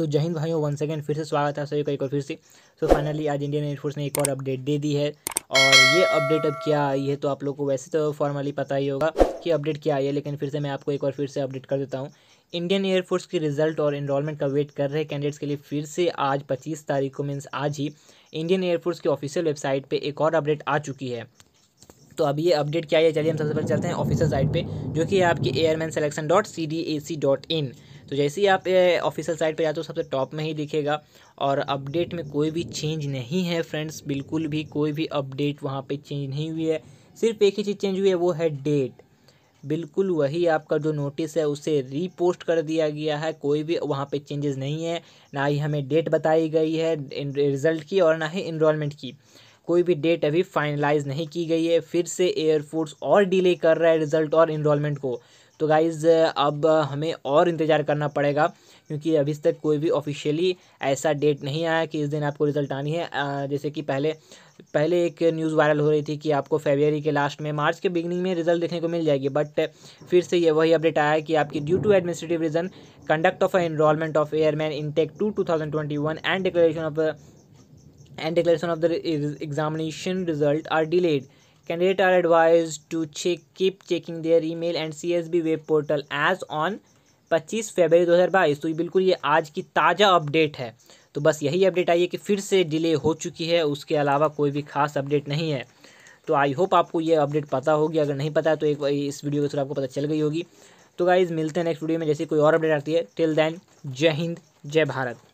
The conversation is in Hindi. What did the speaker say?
तो जय हिंद भाइयों वन सेकेंड फिर से स्वागत है सभी का एक बार फिर से सो so, फाइनली आज इंडियन एयरफोर्स ने एक और अपडेट दे दी है और ये अपडेट अब क्या आई है तो आप लोग को वैसे तो फॉर्मली पता ही होगा कि अपडेट क्या आई है लेकिन फिर से मैं आपको एक बार फिर से अपडेट कर देता हूँ इंडियन एयरफोर्स की रिजल्ट और इनरोलमेंट का वेट कर रहे कैंडिडेट्स के लिए फिर से आज पच्चीस तारीख को मीन्स आज ही इंडियन एयरफोर्स की ऑफिशियल वेबसाइट पर एक और अपडेट आ चुकी है तो अभी ये अपडेट क्या है चलिए हम सबसे पहले चलते हैं ऑफिसर साइट पे जो कि आपकी airman selection dot C D A C dot in तो जैसे ही आप ऑफिशियल साइट पर जाते हो सबसे टॉप में ही दिखेगा और अपडेट में कोई भी चेंज नहीं है फ्रेंड्स बिल्कुल भी कोई भी अपडेट वहाँ पर चेंज नहीं हुई है सिर्फ एक ही चीज़ चेंज हुई है वो है डेट बिल्कुल वही आपका जो नोटिस है उसे रीपोस्ट कर दिया गया है कोई भी वहाँ पे चेंजेस नहीं है ना ही हमें डेट बताई गई है रिज़ल्ट की और ना ही इनरोलमेंट की कोई भी डेट अभी फाइनलाइज नहीं की गई है फिर से एयरफोर्स और डिले कर रहा है रिज़ल्ट और इनरोलमेंट को तो गाइज़ अब हमें और इंतज़ार करना पड़ेगा क्योंकि अभी तक कोई भी ऑफिशियली ऐसा डेट नहीं आया कि इस दिन आपको रिज़ल्ट आनी है जैसे कि पहले पहले एक न्यूज़ वायरल हो रही थी कि आपको फेबररी के लास्ट में मार्च के बिगनिंग में रिजल्ट देखने को मिल जाएगी बट फिर से ये वही अपडेट आया कि आपकी due to administrative reason conduct of enrolment of airman intake two two thousand twenty one and declaration of and declaration of the examination result are delayed Candidates are advised to check, keep checking their email and CSB web portal as on 25 February 2022 तो ये बिल्कुल ये आज की ताज़ा अपडेट है तो बस यही अपडेट आई है कि फिर से डिले हो चुकी है उसके अलावा कोई भी खास अपडेट नहीं है तो आई होप आपको ये अपडेट पता होगी अगर नहीं पता है तो एक इस वीडियो के थ्रू आपको पता चल गई होगी तो गाइज़ मिलते हैं नेक्स्ट वीडियो में जैसे कोई और अपडेट आती है टिल देन जय हिंद जय भारत